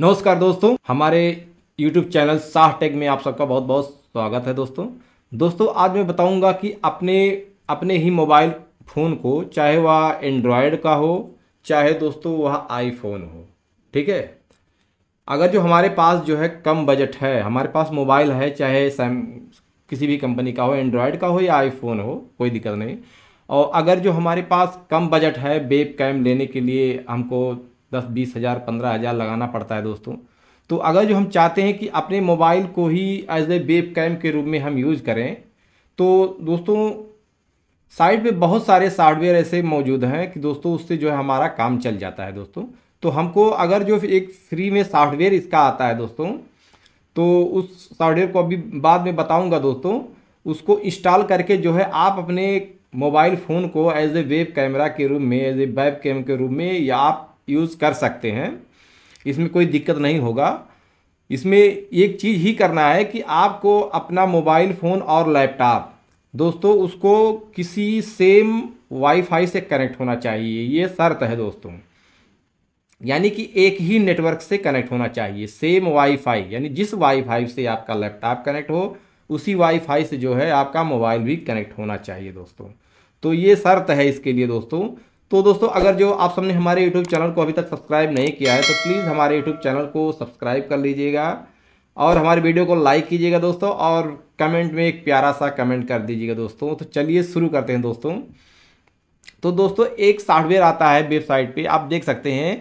नमस्कार दोस्तों हमारे YouTube चैनल शाह टेक में आप सबका बहुत बहुत स्वागत है दोस्तों दोस्तों आज मैं बताऊंगा कि अपने अपने ही मोबाइल फ़ोन को चाहे वह एंड्रॉयड का हो चाहे दोस्तों वह आईफोन हो ठीक है अगर जो हमारे पास जो है कम बजट है हमारे पास मोबाइल है चाहे सैम किसी भी कंपनी का हो एंड्रॉयड का हो या आईफोन हो कोई दिक्कत नहीं और अगर जो हमारे पास कम बजट है बेब कैम लेने के लिए हमको दस बीस हज़ार पंद्रह हज़ार लगाना पड़ता है दोस्तों तो अगर जो हम चाहते हैं कि अपने मोबाइल को ही एज ए वेब कैम के रूप में हम यूज़ करें तो दोस्तों साइट पे बहुत सारे सॉफ्टवेयर ऐसे मौजूद हैं कि दोस्तों उससे जो है हमारा काम चल जाता है दोस्तों तो हमको अगर जो एक फ्री में सॉफ्टवेयर इसका आता है दोस्तों तो उस सॉफ्टवेयर को अभी बाद में बताऊँगा दोस्तों उसको इंस्टॉल करके जो है आप अपने मोबाइल फ़ोन को एज ए वेब कैमरा के रूप में एज ए वेब कैम के रूप में या आप यूज़ कर सकते हैं इसमें कोई दिक्कत नहीं होगा इसमें एक चीज़ ही करना है कि आपको अपना मोबाइल फ़ोन और लैपटॉप दोस्तों उसको किसी सेम वाईफाई से कनेक्ट होना चाहिए ये शर्त है दोस्तों यानी कि एक ही नेटवर्क से कनेक्ट होना चाहिए सेम वाईफाई यानी जिस वाईफाई से आपका लैपटॉप कनेक्ट हो उसी वाईफाई से जो है आपका मोबाइल भी कनेक्ट होना चाहिए दोस्तों तो ये शर्त है इसके लिए दोस्तों तो दोस्तों अगर जो आप सबने हमारे यूट्यूब चैनल को अभी तक सब्सक्राइब नहीं किया है तो प्लीज़ हमारे यूट्यूब चैनल को सब्सक्राइब कर लीजिएगा और हमारे वीडियो को लाइक कीजिएगा दोस्तों और कमेंट में एक प्यारा सा कमेंट कर दीजिएगा दोस्तों तो चलिए शुरू करते हैं दोस्तों तो दोस्तों एक सॉफ्टवेयर आता है वेबसाइट पे आप देख सकते हैं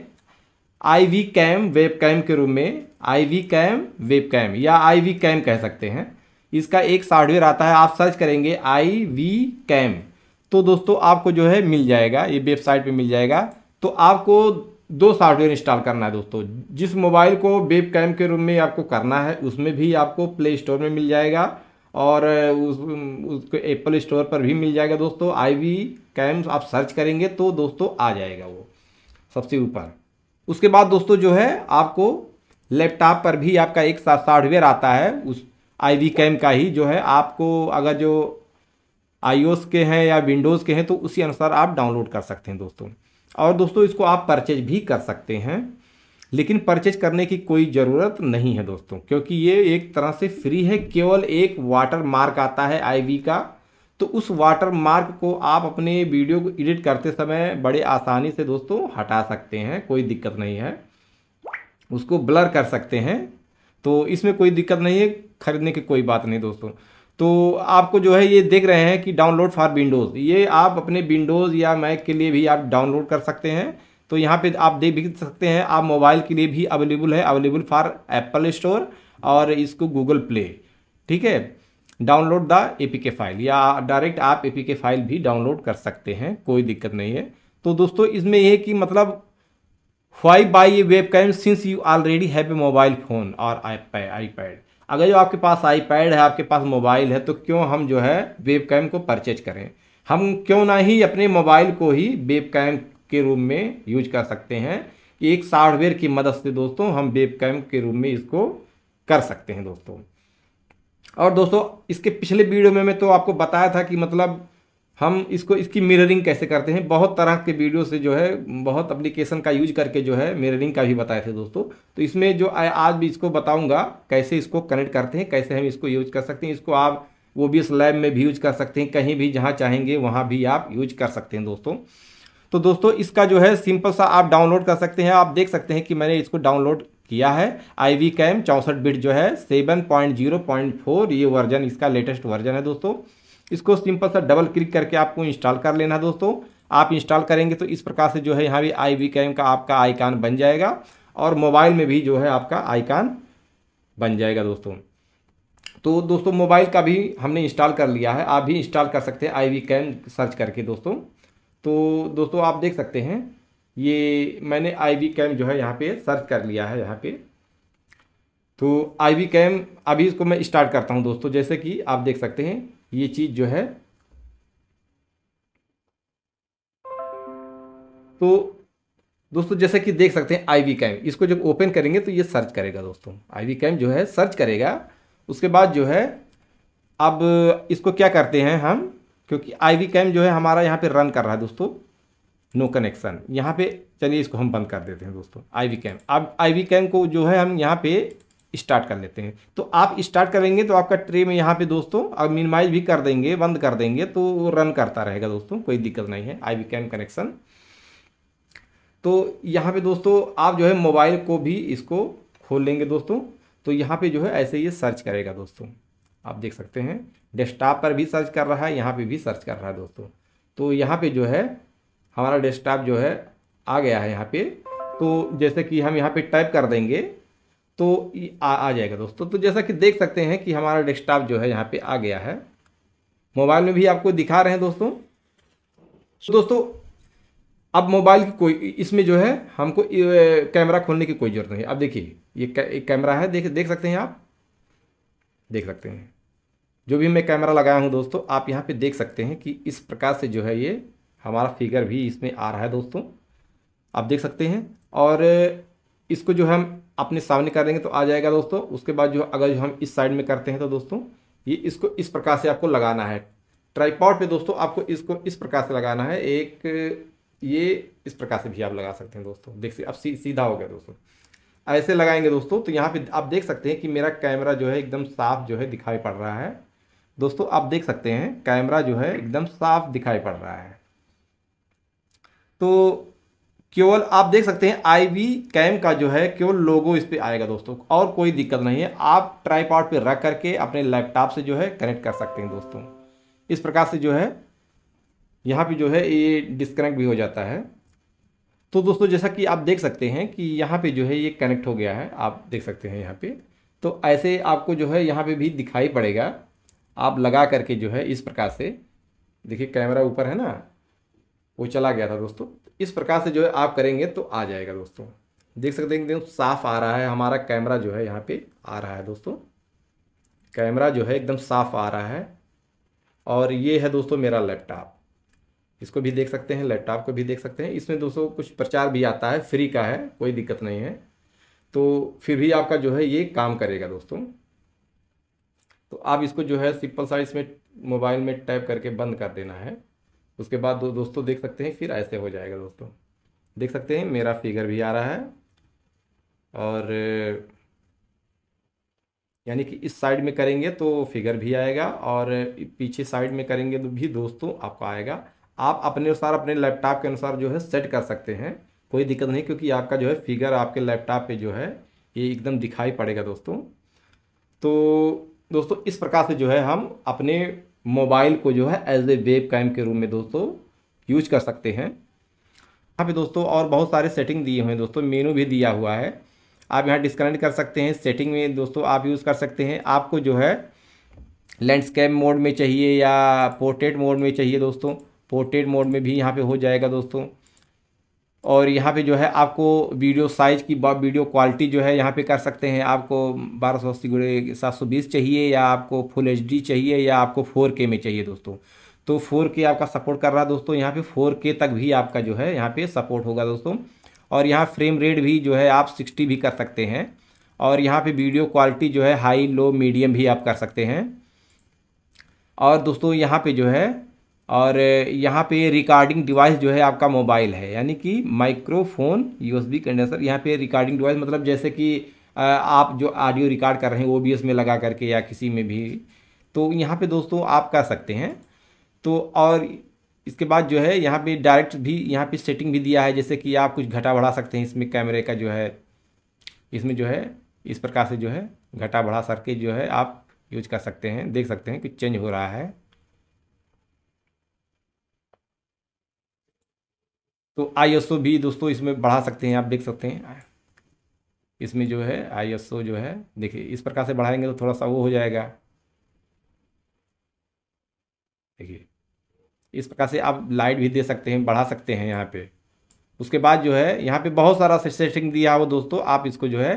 I V cam webcam के रूप में I V cam webcam या आई वी कैम कह सकते हैं इसका एक सॉफ्टवेयर आता है आप सर्च करेंगे आई वी कैम तो दोस्तों आपको जो है मिल जाएगा ये वेबसाइट पे मिल जाएगा तो आपको दो सॉफ्टवेयर इंस्टॉल करना है दोस्तों जिस मोबाइल को वेब कैम के रूम में आपको करना है उसमें भी आपको प्ले स्टोर में मिल जाएगा और उस उसको एप्पल स्टोर पर भी मिल जाएगा दोस्तों आई वी कैम आप सर्च करेंगे तो दोस्तों आ जाएगा वो सबसे ऊपर उसके बाद दोस्तों जो है आपको लैपटॉप पर भी आपका एक सॉफ्टवेयर आता है उस आई वी कैम का ही जो है आपको अगर जो आईओएस के हैं या विंडोज़ के हैं तो उसी अनुसार आप डाउनलोड कर सकते हैं दोस्तों और दोस्तों इसको आप परचेज भी कर सकते हैं लेकिन परचेज करने की कोई ज़रूरत नहीं है दोस्तों क्योंकि ये एक तरह से फ्री है केवल एक वाटर मार्क आता है आईवी का तो उस वाटर मार्क को आप अपने वीडियो को एडिट करते समय बड़े आसानी से दोस्तों हटा सकते हैं कोई दिक्कत नहीं है उसको ब्लर कर सकते हैं तो इसमें कोई दिक्कत नहीं है खरीदने की कोई बात नहीं दोस्तों तो आपको जो है ये देख रहे हैं कि डाउनलोड फॉर विंडोज़ ये आप अपने विंडोज़ या मैक के लिए भी आप डाउनलोड कर सकते हैं तो यहाँ पे आप देख भी सकते हैं आप मोबाइल के लिए भी अवेलेबल है अवेलेबल फॉर एप्पल स्टोर और इसको गूगल प्ले ठीक है डाउनलोड द के फाइल या डायरेक्ट आप के फाइल भी डाउनलोड कर सकते हैं कोई दिक्कत नहीं है तो दोस्तों इसमें यह कि मतलब वाई बाई ये webcam since you already have a mobile phone और आई पैड अगर जो आपके पास आईपैड है आपके पास मोबाइल है तो क्यों हम जो है वेब कैम को परचेज करें हम क्यों ना ही अपने मोबाइल को ही वेब कैम के रूप में यूज कर सकते हैं कि एक सॉफ्टवेयर की मदद से दोस्तों हम वेब कैम के रूप में इसको कर सकते हैं दोस्तों और दोस्तों इसके पिछले वीडियो में मैं तो आपको बताया था कि मतलब हम इसको इसकी मिररिंग कैसे करते हैं बहुत तरह के वीडियो से जो है बहुत अप्लीकेशन का यूज करके जो है मिररिंग का भी बताए थे दोस्तों तो इसमें जो आज भी इसको बताऊंगा कैसे इसको कनेक्ट करते हैं कैसे हम इसको यूज कर सकते हैं इसको आप वो भी इस लैब में भी यूज कर सकते हैं कहीं भी जहाँ चाहेंगे वहाँ भी आप यूज कर सकते हैं दोस्तों तो दोस्तों इसका जो है सिंपल सा आप डाउनलोड कर सकते हैं आप देख सकते हैं कि मैंने इसको डाउनलोड किया है आई वी कैम चौंसठ बिट जो है seven point zero point four ये वर्जन इसका लेटेस्ट वर्जन है दोस्तों इसको सिंपल सा डबल क्लिक करके आपको इंस्टॉल कर लेना है दोस्तों आप इंस्टॉल करेंगे तो इस प्रकार से जो है यहाँ भी आई वी कैम का आपका आइकान बन जाएगा और मोबाइल में भी जो है आपका आइकान बन जाएगा दोस्तों तो दोस्तों मोबाइल का भी हमने इंस्टॉल कर लिया है आप भी इंस्टॉल कर सकते हैं आई वी कैम सर्च करके दोस्तों तो दोस्तों आप देख सकते हैं ये मैंने आई वी कैम जो है यहाँ पे सर्च कर लिया है यहाँ पे तो आई वी कैम अभी इसको मैं स्टार्ट करता हूँ दोस्तों जैसे कि आप देख सकते हैं ये चीज़ जो है तो दोस्तों जैसा कि देख सकते हैं आई कैम इसको जब ओपन करेंगे तो ये सर्च करेगा दोस्तों आई कैम जो है सर्च करेगा उसके बाद जो है अब इसको क्या करते हैं हम क्योंकि आई कैम जो है हमारा यहाँ पे रन कर रहा है दोस्तों नो कनेक्शन यहाँ पे चलिए इसको हम बंद कर देते हैं दोस्तों आई कैम अब आई कैम को जो है हम यहाँ पे स्टार्ट कर लेते हैं तो आप स्टार्ट करेंगे तो आपका ट्रे में यहाँ पे दोस्तों अब मिनिमाइज भी कर देंगे बंद कर देंगे तो वो रन करता रहेगा दोस्तों कोई दिक्कत नहीं है आई वी कैन कनेक्शन तो यहाँ पे दोस्तों आप जो है मोबाइल को भी इसको खोल लेंगे दोस्तों तो यहाँ पे जो है ऐसे ये सर्च करेगा दोस्तों आप देख सकते हैं डेस्कटॉप पर भी सर्च कर रहा है यहाँ पर भी सर्च कर रहा है दोस्तों तो यहाँ पर जो है हमारा डेस्कटॉप जो है आ गया है यहाँ पर तो जैसे कि हम यहाँ पर टाइप कर देंगे तो आ, आ जाएगा दोस्तों तो जैसा कि देख सकते हैं कि हमारा डेस्कटॉप जो है यहाँ पे आ गया है मोबाइल में भी आपको दिखा रहे हैं दोस्तों तो दोस्तों अब मोबाइल की कोई इसमें जो है हमको कैमरा खोलने की कोई ज़रूरत नहीं अब देखिए ये कै, कैमरा है देख देख सकते हैं आप देख सकते हैं जो भी मैं कैमरा लगाया हूँ दोस्तों आप यहाँ पे देख सकते हैं कि इस प्रकार से जो है ये हमारा फिगर भी इसमें आ रहा है दोस्तों आप देख सकते हैं और इसको जो हम अपने सामने कर देंगे तो आ जाएगा दोस्तों उसके बाद जो अगर जो हम इस साइड में करते हैं तो दोस्तों ये इसको इस प्रकार से आपको लगाना है ट्राईपॉड पे दोस्तों आपको इसको इस प्रकार से लगाना है एक ये इस प्रकार से भी आप लगा सकते हैं दोस्तों देख अब सी, सीधा हो गया दोस्तों ऐसे लगाएंगे दोस्तों तो यहाँ पे आप देख सकते हैं कि मेरा कैमरा जो है एकदम साफ जो है दिखाई पड़ रहा है दोस्तों आप देख सकते हैं कैमरा जो है एकदम साफ दिखाई पड़ रहा है तो केवल आप देख सकते हैं आई वी कैम का जो है केवल लोगो इस पर आएगा दोस्तों और कोई दिक्कत नहीं है आप ट्राईपॉड पे रख करके अपने लैपटॉप से जो है कनेक्ट कर सकते हैं दोस्तों इस प्रकार से जो है यहाँ पे जो है ये डिस्कनेक्ट भी हो जाता है तो दोस्तों जैसा कि आप देख सकते हैं कि यहाँ पे जो है ये कनेक्ट हो गया है आप देख सकते हैं यहाँ पे तो ऐसे आपको जो है यहाँ पे भी दिखाई पड़ेगा आप लगा करके जो है इस प्रकार से देखिए कैमरा ऊपर है ना वो चला गया था दोस्तों इस प्रकार से जो है आप करेंगे तो आ जाएगा दोस्तों देख सकते हैं एकदम साफ आ रहा है हमारा कैमरा जो है यहाँ पे आ रहा है दोस्तों कैमरा जो है एकदम साफ आ रहा है और ये है दोस्तों मेरा लैपटॉप इसको भी देख सकते हैं लैपटॉप को भी देख सकते हैं इसमें दोस्तों कुछ प्रचार भी आता है फ्री का है कोई दिक्कत नहीं है तो फिर भी आपका जो है ये काम करेगा दोस्तों तो आप इसको जो है सिंपल सा इसमें मोबाइल में टाइप करके बंद कर देना है उसके बाद दो, दोस्तों देख सकते हैं फिर ऐसे हो जाएगा दोस्तों देख सकते हैं मेरा फिगर भी आ रहा है और यानी कि इस साइड में करेंगे तो फिगर भी आएगा और पीछे साइड में करेंगे तो भी दोस्तों आपका आएगा आप अपने अनुसार अपने लैपटॉप के अनुसार जो है सेट कर सकते हैं कोई दिक्कत नहीं क्योंकि आपका जो है फिगर आपके लैपटॉप पे जो है ये एकदम दिखाई पड़ेगा दोस्तों तो दोस्तों इस प्रकार से जो है हम अपने मोबाइल को जो है एज ए वेब कैम के रूप में दोस्तों यूज कर सकते हैं यहाँ पे दोस्तों और बहुत सारे सेटिंग दिए हुए हैं दोस्तों मेनू भी दिया हुआ है आप यहाँ डिस्कनेक्ट कर सकते हैं सेटिंग में दोस्तों आप यूज़ कर सकते हैं आपको जो है लैंडस्केप मोड में चाहिए या पोर्ट्रेट मोड में चाहिए दोस्तों पोर्ट्रेट मोड में भी यहाँ पर हो जाएगा दोस्तों और यहाँ पे जो है आपको वीडियो साइज की वीडियो क्वालिटी जो है यहाँ पे कर सकते हैं आपको बारह सौ अस्सी गुड़े सात सौ बीस चाहिए या आपको फुल एच चाहिए या आपको फोर के में चाहिए दोस्तों तो फोर के आपका सपोर्ट कर रहा है दोस्तों यहाँ पे फोर के तक भी आपका जो है यहाँ पे सपोर्ट होगा दोस्तों और यहाँ फ्रेम रेट भी जो है आप सिक्सटी भी कर सकते हैं और यहाँ पर वीडियो क्वालिटी जो है हाई लो मीडियम भी आप कर सकते हैं और दोस्तों यहाँ पर जो है और यहाँ पे रिकॉर्डिंग डिवाइस जो है आपका मोबाइल है यानी कि माइक्रोफोन यूएसबी कंडेंसर यहाँ पे रिकॉर्डिंग डिवाइस मतलब जैसे कि आप जो ऑडियो रिकॉर्ड कर रहे हैं वो भी उसमें लगा करके या किसी में भी तो यहाँ पे दोस्तों आप कर सकते हैं तो और इसके बाद जो है यहाँ पे डायरेक्ट भी यहाँ पे सेटिंग भी दिया है जैसे कि आप कुछ घटा बढ़ा सकते हैं इसमें कैमरे का जो है इसमें जो है इस प्रकार से जो है घटा बढ़ा सके जो है आप यूज कर सकते हैं देख सकते हैं कुछ चेंज हो रहा है तो आईएसओ भी दोस्तों इसमें बढ़ा सकते हैं आप देख सकते हैं इसमें जो है आईएसओ जो है देखिए इस प्रकार से बढ़ाएंगे तो थोड़ा सा वो हो जाएगा देखिए इस प्रकार से आप लाइट भी दे सकते हैं बढ़ा सकते हैं यहाँ पे उसके बाद जो है यहाँ पे बहुत सारा सेटिंग दिया हुआ दोस्तों आप इसको जो है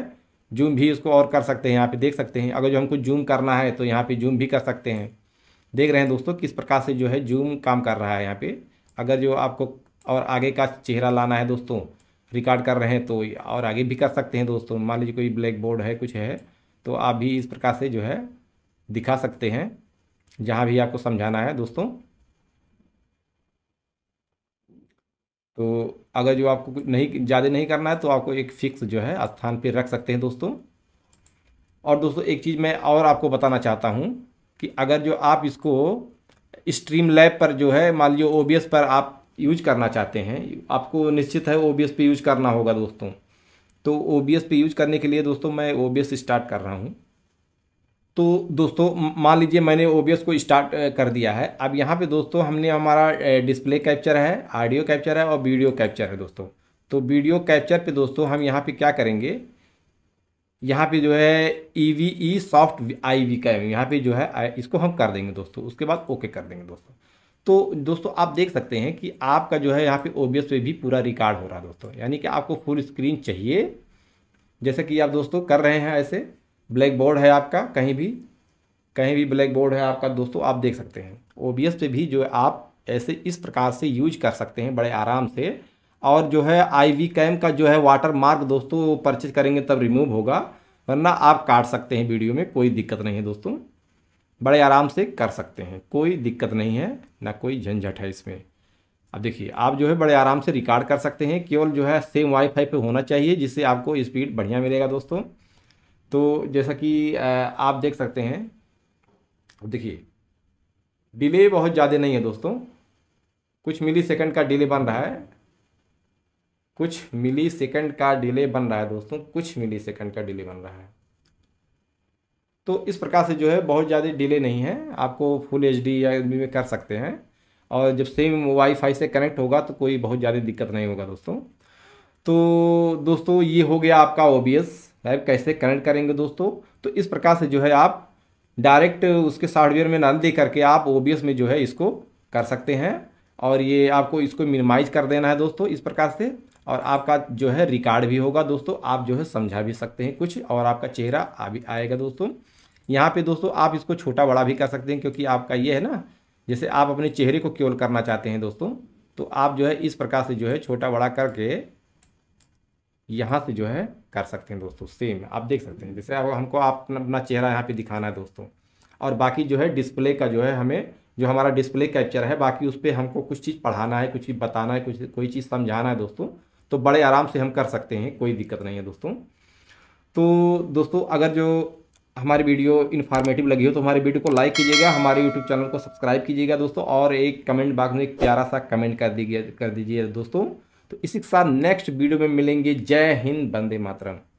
जूम भी इसको और कर सकते हैं यहाँ पे देख सकते हैं अगर जो हमको जूम करना है तो यहाँ पे जूम भी कर सकते हैं देख रहे हैं दोस्तों किस प्रकार से जो है जूम काम कर रहा है यहाँ पे अगर जो आपको और आगे का चेहरा लाना है दोस्तों रिकॉर्ड कर रहे हैं तो और आगे भी कर सकते हैं दोस्तों मान लीजिए कोई ब्लैक बोर्ड है कुछ है तो आप भी इस प्रकार से जो है दिखा सकते हैं जहाँ भी आपको समझाना है दोस्तों तो अगर जो आपको कुछ नहीं ज़्यादा नहीं करना है तो आपको एक फिक्स जो है स्थान पर रख सकते हैं दोस्तों और दोस्तों एक चीज़ मैं और आपको बताना चाहता हूँ कि अगर जो आप इसको स्ट्रीम लैब पर जो है मान लीजिए ओ पर आप यूज करना चाहते हैं आपको निश्चित है ओ पे यूज करना होगा दोस्तों तो ओ पे यूज करने के लिए दोस्तों मैं ओ स्टार्ट कर रहा हूँ तो दोस्तों मान लीजिए मैंने ओ को स्टार्ट कर दिया है अब यहाँ पे दोस्तों हमने हमारा डिस्प्ले कैप्चर है ऑडियो कैप्चर है और वीडियो कैप्चर है दोस्तों तो वीडियो कैप्चर पे दोस्तों हम यहाँ पे क्या करेंगे यहाँ पे जो है E V E soft I V का यहाँ पे जो है इसको हम कर देंगे दोस्तों उसके बाद ओके कर देंगे दोस्तों तो दोस्तों आप देख सकते हैं कि आपका जो है यहाँ पे ओ पे भी पूरा रिकॉर्ड हो रहा है दोस्तों यानी कि आपको फुल स्क्रीन चाहिए जैसे कि आप दोस्तों कर रहे हैं ऐसे ब्लैक बोर्ड है आपका कहीं भी कहीं भी ब्लैक बोर्ड है आपका दोस्तों आप देख सकते हैं ओ पे भी जो है आप ऐसे इस प्रकार से यूज कर सकते हैं बड़े आराम से और जो है आई कैम का जो है वाटर मार्क दोस्तों परचेज करेंगे तब रिमूव होगा वरना आप काट सकते हैं वीडियो में कोई दिक्कत नहीं है दोस्तों बड़े आराम से कर सकते हैं कोई दिक्कत नहीं है ना कोई झंझट है इसमें अब देखिए आप जो है बड़े आराम से रिकॉर्ड कर सकते हैं केवल जो है सेम वाईफाई पे होना चाहिए जिससे आपको स्पीड बढ़िया मिलेगा दोस्तों तो जैसा कि आप देख सकते हैं देखिए डिले बहुत ज़्यादा नहीं है दोस्तों कुछ मिली सेकेंड का डिले बन रहा है कुछ मिली सेकेंड का डिले बन रहा है दोस्तों कुछ मिली सेकेंड का डिले बन रहा है तो इस प्रकार से जो है बहुत ज़्यादा डिले नहीं है आपको फुल एच डी या में कर सकते हैं और जब सेम वाईफाई से कनेक्ट होगा तो कोई बहुत ज़्यादा दिक्कत नहीं होगा दोस्तों तो दोस्तों ये हो गया आपका ओ बी एस लाइव कैसे कनेक्ट करेंगे दोस्तों तो इस प्रकार से जो है आप डायरेक्ट उसके सॉफ्टवेयर में ना दे करके आप ओ बी एस में जो है इसको कर सकते हैं और ये आपको इसको मिनिमाइज कर देना है दोस्तों इस प्रकार से और आपका जो है रिकॉर्ड भी होगा दोस्तों आप जो है समझा भी सकते हैं कुछ और आपका चेहरा आ भी आएगा दोस्तों यहाँ पे दोस्तों आप इसको छोटा बड़ा भी कर सकते हैं क्योंकि आपका ये है ना जैसे आप अपने चेहरे को क्योल करना चाहते हैं दोस्तों तो आप जो है इस प्रकार से जो है छोटा बड़ा करके यहाँ से जो है कर सकते हैं दोस्तों सेम आप देख सकते हैं जैसे अब हमको आप अपना चेहरा यहाँ पर दिखाना है दोस्तों और बाकी जो है डिस्प्ले का जो है हमें जो हमारा डिस्प्ले कैप्चर है बाकी उस पर हमको कुछ चीज़ पढ़ाना है कुछ चीज़ बताना है कुछ कोई चीज़ समझाना है दोस्तों तो बड़े आराम से हम कर सकते हैं कोई दिक्कत नहीं है दोस्तों तो दोस्तों अगर जो हमारी वीडियो इन्फॉर्मेटिव लगी हो तो हमारे वीडियो को लाइक कीजिएगा हमारे यूट्यूब चैनल को सब्सक्राइब कीजिएगा दोस्तों और एक कमेंट बाग में एक प्यारा सा कमेंट कर दीजिए कर दीजिए दोस्तों तो इसी के साथ नेक्स्ट वीडियो में मिलेंगे जय हिंद बंदे मातरम